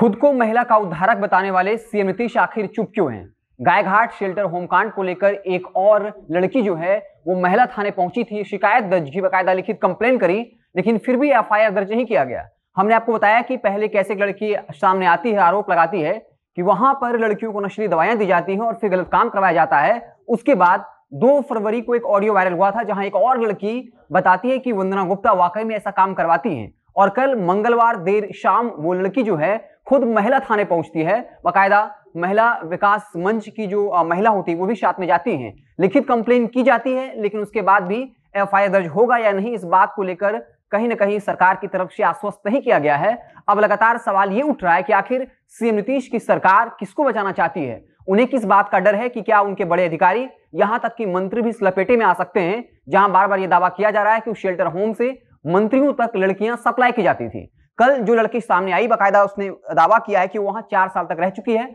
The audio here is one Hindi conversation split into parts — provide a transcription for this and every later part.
खुद को महिला का उद्धारक बताने वाले सीएम नीतीश आखिर चुप क्यों हैं गायघाट शेल्टर होमकांड को लेकर एक और लड़की जो है वो महिला थाने पहुंची थी शिकायत दर्ज की बाकायदा लिखित कंप्लेन करी लेकिन फिर भी एफ दर्ज नहीं किया गया हमने आपको बताया कि पहले कैसे लड़की सामने आती है आरोप लगाती है कि वहां पर लड़कियों को नशीली दवाएं दी जाती हैं और फिर गलत काम करवाया जाता है उसके बाद दो फरवरी को एक ऑडियो वायरल हुआ था जहां एक और लड़की बताती है कि वंदना गुप्ता वाकई में ऐसा काम करवाती हैं और कल मंगलवार देर शाम वो लड़की जो है खुद महिला थाने पहुंचती है बाकायदा महिला विकास मंच की जो महिला होती है वो भी साथ में जाती हैं लिखित कंप्लेन की जाती है लेकिन उसके बाद भी एफ दर्ज होगा या नहीं इस बात को लेकर कहीं ना कहीं सरकार की तरफ से आश्वस्त नहीं किया गया है अब लगातार सवाल ये उठ रहा है कि आखिर सीएम नीतीश की सरकार किसको बचाना चाहती है उन्हें किस बात का डर है कि क्या उनके बड़े अधिकारी यहां तक कि मंत्री भी इस लपेटे में आ सकते हैं जहां बार बार ये दावा किया जा रहा है कि उस शेल्टर होम से मंत्रियों तक लड़कियां सप्लाई की जाती थी कल जो लड़की सामने आई बाकायदा उसने दावा किया है कि वहां चार साल तक रह चुकी है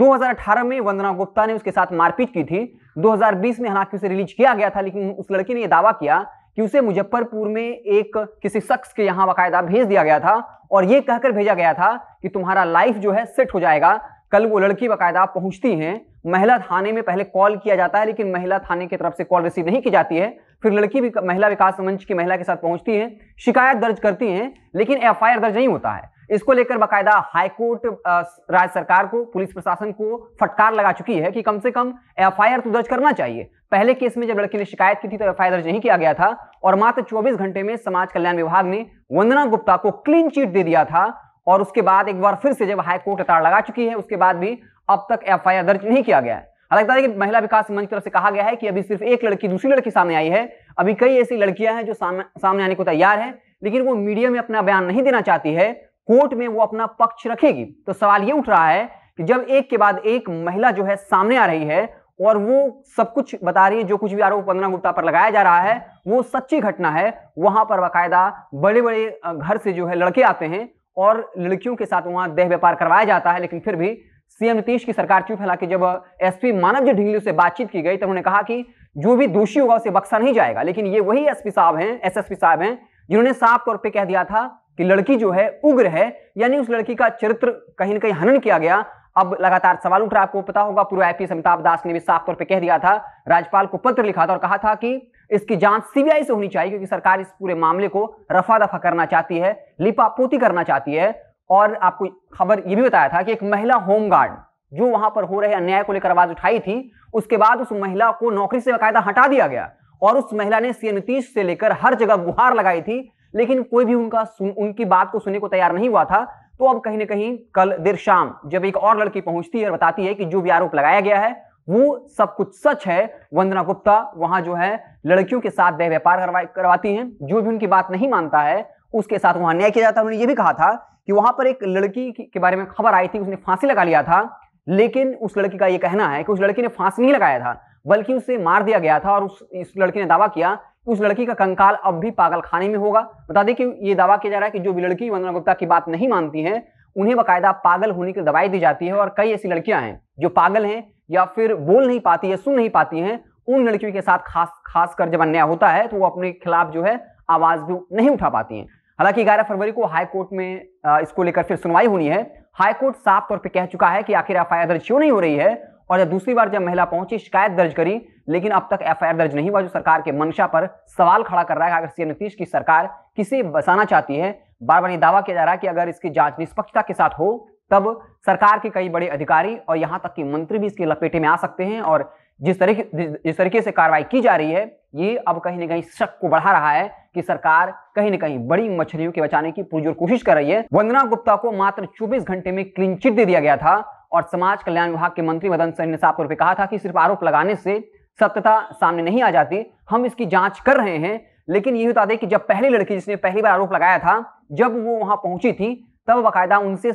2018 में वंदना गुप्ता ने उसके साथ मारपीट की थी 2020 में हालांकि उसे रिलीज किया गया था लेकिन उस लड़की ने यह दावा किया कि उसे मुजफ्फरपुर में एक किसी शख्स के यहाँ बाकायदा भेज दिया गया था और ये कहकर भेजा गया था कि तुम्हारा लाइफ जो है सेट हो जाएगा कल वो लड़की बाकायदा पहुंचती है महिला थाने में पहले कॉल किया जाता है लेकिन महिला थाने की तरफ से कॉल रिसीव नहीं की जाती है फिर लड़की भी महिला विकास मंच की महिला के साथ पहुंचती है शिकायत दर्ज करती है लेकिन एफ दर्ज नहीं होता है इसको लेकर बाकायदा हाईकोर्ट राज्य सरकार को पुलिस प्रशासन को फटकार लगा चुकी है कि कम से कम एफ तो दर्ज करना चाहिए पहले केस में जब लड़की ने शिकायत की थी तो एफ दर्ज नहीं किया गया था और मात्र 24 घंटे में समाज कल्याण विभाग ने वंदना गुप्ता को क्लीन चीट दे दिया था और उसके बाद एक बार फिर से जब हाईकोर्ट अतार लगा चुकी है उसके बाद भी अब तक एफ दर्ज नहीं किया गया है हालांकि बता दें कि महिला विकास मंच की तरफ से कहा गया है कि अभी सिर्फ एक लड़की दूसरी लड़की सामने आई है अभी कई ऐसी लड़कियां हैं जो सामने सामने आने को तैयार है लेकिन वो मीडिया में अपना बयान नहीं देना चाहती है कोर्ट में वो अपना पक्ष रखेगी तो सवाल ये उठ रहा है कि जब एक के बाद एक महिला जो है सामने आ रही है और वो सब कुछ बता रही है जो कुछ भी आरोप वंदना गुप्ता पर लगाया जा रहा है वो सच्ची घटना है वहां पर बाकायदा बड़े बड़े घर से जो है लड़के आते हैं और लड़कियों के साथ वहां देह व्यापार करवाया जाता है लेकिन फिर भी सीएम नीतीश की सरकार चुप हालांकि जब एसपी मानव जी ढिंगलू से बातचीत की गई तो उन्होंने कहा कि जो भी दोषी होगा उसे बक्सा नहीं जाएगा लेकिन ये वही एसपी साहब हैं एसएसपी साहब हैं जिन्होंने साफ तौर पे कह दिया था कि लड़की जो है उग्र है यानी उस लड़की का चरित्र कहीं ना कहीं हनन किया गया अब लगातार सवाल उठ रहा आपको पता होगा पूर्व आई अमिताभ दास ने भी साफ तौर पर कह दिया था राज्यपाल को पत्र लिखा था और कहा था कि इसकी जांच सीबीआई से होनी चाहिए क्योंकि सरकार इस पूरे मामले को रफा दफा करना चाहती है लिपापोती करना चाहती है और आपको खबर ये भी बताया था कि एक महिला होमगार्ड जो वहां पर हो रहे अन्याय को लेकर आवाज उठाई थी उसके बाद उस महिला को नौकरी से बाकायदा हटा दिया गया और उस महिला ने सीएम नीतीश से लेकर हर जगह गुहार लगाई थी लेकिन कोई भी उनका उनकी बात को सुनने को तैयार नहीं हुआ था तो अब कहीं ना कहीं कल देर शाम जब एक और लड़की पहुंचती है और बताती है कि जो भी आरोप लगाया गया है वो सब कुछ सच है वंदना गुप्ता वहां जो है लड़कियों के साथ दह व्यापार करवाती हैं जो भी उनकी बात नहीं मानता है उसके साथ वहां न्याय किया जाता है उन्होंने ये भी कहा था कि वहां पर एक लड़की के बारे में खबर आई थी उसने फांसी लगा लिया था लेकिन उस लड़की का यह कहना है कि उस लड़की ने फांसी नहीं लगाया था बल्कि उसे मार दिया गया था और उस इस लड़की ने दावा किया कि उस लड़की का कंकाल अब भी पागल खाने में होगा बता दें कि ये दावा किया जा रहा है कि जो भी लड़की वंदना गुप्ता की बात नहीं मानती है उन्हें बाकायदा पागल होने की दवाई दी जाती है और कई ऐसी लड़कियां हैं जो पागल हैं या फिर बोल नहीं पाती है सुन नहीं पाती हैं उन लड़कियों के साथ खास खास कर जब अन्याय होता है तो वो अपने खिलाफ जो है आवाज भी नहीं उठा पाती हैं हालांकि 11 फरवरी को हाई कोर्ट में इसको लेकर फिर सुनवाई होनी है हाई कोर्ट साफ तौर पे कह चुका है कि आखिर एफ दर्ज क्यों नहीं हो रही है और जब दूसरी बार जब महिला पहुंची शिकायत दर्ज करी लेकिन अब तक एफ दर्ज नहीं हुआ जो सरकार के मंशा पर सवाल खड़ा कर रहा है अगर सीएम नीतीश की सरकार किसे बसाना चाहती है बार बार ये दावा किया जा रहा है कि अगर इसकी जांच निष्पक्षता के साथ हो तब सरकार के कई बड़े अधिकारी और यहाँ तक कि मंत्री भी इसके लपेटे में आ सकते हैं और जिस तरीके जिस तरीके से कार्रवाई की जा रही है ये अब कहीं ना कहीं शक को बढ़ा रहा है कि सरकार कहीं ना कहीं बड़ी मछलियों के बचाने की पूरी कोशिश कर रही है वंदना गुप्ता को मात्र 24 घंटे में क्लीन चिट दे दिया गया था और समाज कल्याण विभाग के मंत्री मदन सहनी ने साफ तौर पर कहा था कि सिर्फ आरोप लगाने से सत्यता सामने नहीं आ जाती हम इसकी जांच कर रहे हैं लेकिन ये बता दें कि जब पहली लड़की जिसने पहली बार आरोप लगाया था जब वो वहां पहुंची थी तब बाकायदा उनसे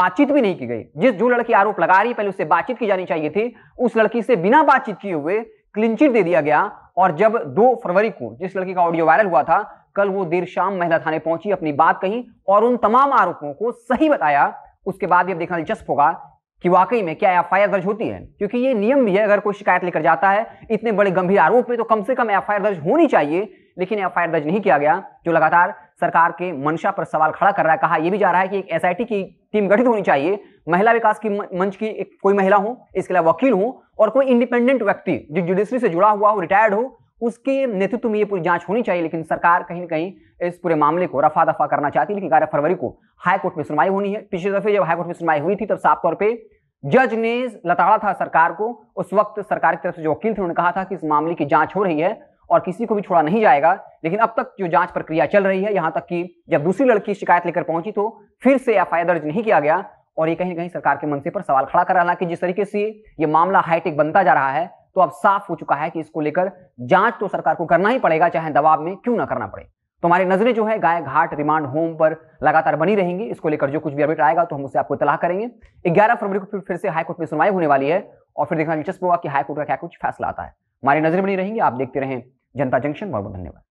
बातचीत भी नहीं की गई जिस जो लड़की आरोप लगा रही पहले उससे बातचीत की जानी चाहिए थी उस लड़की से बिना बातचीत किए हुए क्लिनचिट दे दिया गया और जब 2 फरवरी को जिस लड़की का ऑडियो वायरल हुआ था कल वो देर शाम महिला थाने पहुंची अपनी बात कही और उन तमाम आरोपों को सही बताया उसके बाद ये देखना दिलचस्प होगा कि वाकई में क्या एफ दर्ज होती है क्योंकि ये नियम भी है अगर कोई शिकायत लेकर जाता है इतने बड़े गंभीर आरोप में तो कम से कम एफ दर्ज होनी चाहिए लेकिन एफ दर्ज नहीं किया गया जो लगातार सरकार के मंशा पर सवाल खड़ा कर रहा है कहा यह भी जा रहा है कि एक एस की टीम गठित होनी चाहिए महिला विकास की मंच की एक कोई महिला हो इसके अलावा वकील हो और कोई इंडिपेंडेंट व्यक्ति जो जुडिशरी से जुड़ा हुआ हो रिटायर्ड हो उसके नेतृत्व में ये पूरी जांच होनी चाहिए लेकिन सरकार कहीं ना कहीं इस पूरे मामले को रफा दफा करना चाहती है लेकिन ग्यारह फरवरी को हाईकोर्ट में सुनवाई होनी है पिछले दफे जब हाईकोर्ट में सुनवाई हुई थी तब साफ तौर पर जज ने लताड़ा था सरकार को उस वक्त सरकार की तरफ से जो वकील थे उन्होंने कहा था कि इस मामले की जांच हो रही है और किसी को भी छोड़ा नहीं जाएगा लेकिन अब तक जो जांच प्रक्रिया चल रही है यहां तक कि जब दूसरी लड़की शिकायत लेकर पहुंची तो फिर से एफ दर्ज नहीं किया गया और ये कहीं ना कहीं सरकार के मंशे पर सवाल खड़ा कर रहा है कि जिस तरीके से ये मामला हाईटेक बनता जा रहा है तो अब साफ हो चुका है कि इसको लेकर जांच तो सरकार को करना ही पड़ेगा चाहे दबाव में क्यों ना करना पड़े तो हमारी नजरें जो है गाय घाट रिमांड होम पर लगातार बनी रहेंगी इसको लेकर जो कुछ भी अपडेट आएगा तो हम उससे आपको इतलाह करेंगे ग्यारह फरवरी को फिर फिर से हाईकोर्ट में सुनवाई होने वाली है और फिर देखना दिलचस्प होगा कि हाईकोर्ट का क्या कुछ फैसला आता है हमारी नजरें बनी रहेंगी आप देखते रहें जनता जंक्शन बहुत बहुत धन्यवाद